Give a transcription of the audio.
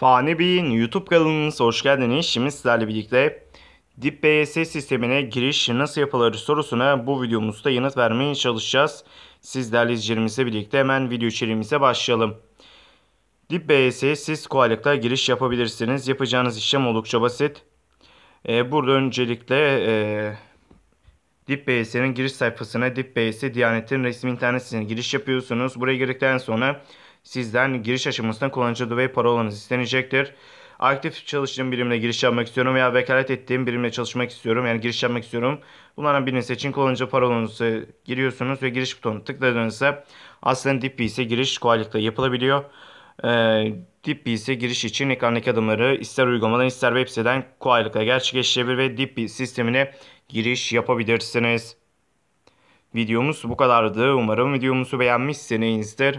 Fani Bey'in YouTube kanalınıza hoş geldiniz. Şimdi sizlerle birlikte DeepBS sistemine giriş nasıl yapılır sorusuna bu videomuzda yanıt vermeye çalışacağız. Sizlerle izleyicilerimizle birlikte hemen video içeriğimize başlayalım. DeepBS'e siz kolaylıkla giriş yapabilirsiniz. Yapacağınız işlem oldukça basit. Ee, burada öncelikle e, DeepBS'nin giriş sayfasına DeepBS Diyanet'in resmi internet sitesine giriş yapıyorsunuz. Buraya girdikten sonra Sizden giriş aşamasında kullanıcı adı ve parolanız istenecektir. Aktif çalıştığım birimle giriş yapmak istiyorum veya vekalet ettiğim birimle çalışmak istiyorum. Yani giriş yapmak istiyorum. Bunlardan birini seçin. Kullanıcı parolanızı giriyorsunuz ve giriş butonuna tıkladığınızda aslında ise giriş kolaylıkla yapılabiliyor. Ee, ise giriş için ekrandaki adımları ister uygulamadan ister web siteden kolaylıkla gerçekleştirebilir ve DeepBeats sistemine giriş yapabilirsiniz. Videomuz bu kadardı. Umarım videomuzu beğenmişsinizdir.